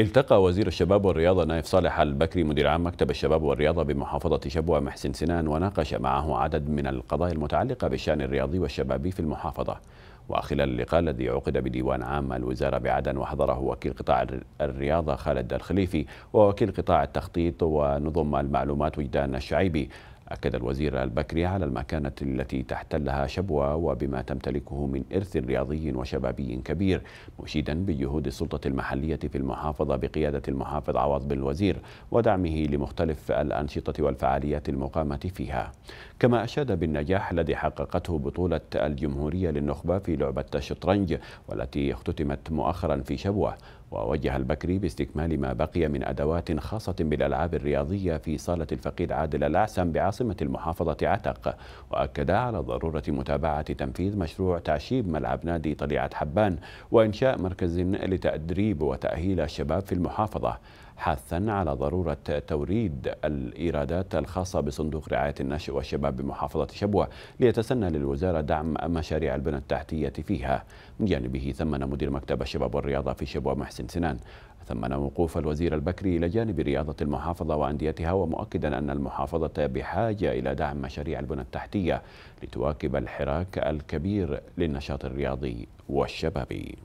التقى وزير الشباب والرياضة نايف صالح البكري مدير عام مكتب الشباب والرياضة بمحافظة شبوة محسن سنان وناقش معه عدد من القضايا المتعلقة بالشأن الرياضي والشبابي في المحافظة وخلال اللقاء الذي عقد بديوان عام الوزارة بعدن وحضره وكيل قطاع الرياضة خالد الخليفي ووكيل قطاع التخطيط ونظم المعلومات وجدان الشعيبي أكد الوزير البكري على المكانة التي تحتلها شبوة وبما تمتلكه من إرث رياضي وشبابي كبير مشيدا بجهود السلطة المحلية في المحافظة بقيادة المحافظ عوض بن الوزير ودعمه لمختلف الأنشطة والفعاليات المقامة فيها كما أشاد بالنجاح الذي حققته بطولة الجمهورية للنخبة في لعبة الشطرنج والتي اختتمت مؤخرا في شبوة ووجه البكري باستكمال ما بقي من أدوات خاصة بالألعاب الرياضية في صالة الفقيد عادل الأعسم بعاصمة المحافظة عتق وأكد على ضرورة متابعة تنفيذ مشروع تعشيب ملعب نادي طليعة حبان وإنشاء مركز لتأدريب وتأهيل الشباب في المحافظة حاثا على ضرورة توريد الإيرادات الخاصة بصندوق رعاية النشء والشباب بمحافظة شبوة ليتسنى للوزارة دعم مشاريع البنى التحتية فيها من جانبه ثمن مدير مكتب الشباب والرياضة في شبوة محسن سنان ثمن وقوف الوزير البكري إلى جانب رياضة المحافظة وأنديتها ومؤكدا أن المحافظة بحاجة إلى دعم مشاريع البنى التحتية لتواكب الحراك الكبير للنشاط الرياضي والشبابي.